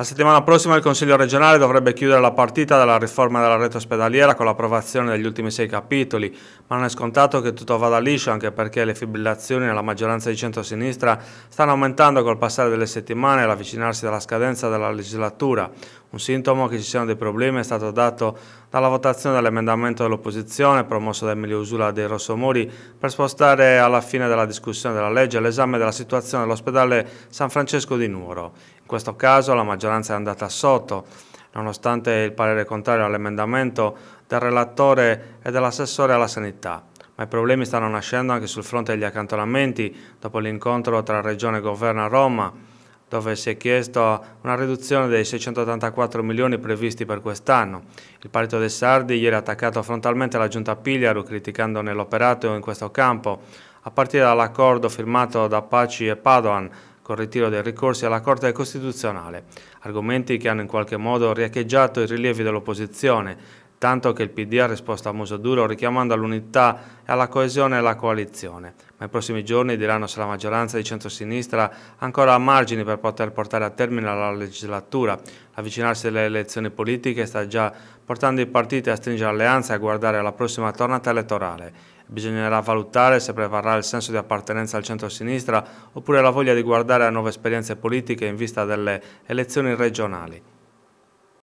La settimana prossima il Consiglio regionale dovrebbe chiudere la partita della riforma della rete ospedaliera con l'approvazione degli ultimi sei capitoli, ma non è scontato che tutto vada liscio anche perché le fibrillazioni nella maggioranza di centrosinistra stanno aumentando col passare delle settimane e l'avvicinarsi della scadenza della legislatura. Un sintomo che ci siano dei problemi è stato dato dalla votazione dell'emendamento dell'opposizione promosso da Emilio Usula dei Rossomori per spostare alla fine della discussione della legge l'esame della situazione dell'ospedale San Francesco di Nuoro. In questo caso la maggioranza è andata sotto. Nonostante il parere contrario all'emendamento del relatore e dell'assessore alla sanità ma i problemi stanno nascendo anche sul fronte degli accantonamenti dopo l'incontro tra Regione e Governo a Roma dove si è chiesto una riduzione dei 684 milioni previsti per quest'anno. Il partito De Sardi ieri ha attaccato frontalmente la giunta Pigliaru, criticandone l'operato in questo campo, a partire dall'accordo firmato da Paci e Padoan col ritiro dei ricorsi alla Corte Costituzionale, argomenti che hanno in qualche modo riecheggiato i rilievi dell'opposizione, tanto che il PD ha risposto a muso duro richiamando all'unità e alla coesione la coalizione. Ma i prossimi giorni diranno se la maggioranza di centrosinistra ha ancora ha margini per poter portare a termine la legislatura. Avvicinarsi alle elezioni politiche sta già portando i partiti a stringere alleanze e a guardare alla prossima tornata elettorale. Bisognerà valutare se prevarrà il senso di appartenenza al centrosinistra oppure la voglia di guardare a nuove esperienze politiche in vista delle elezioni regionali.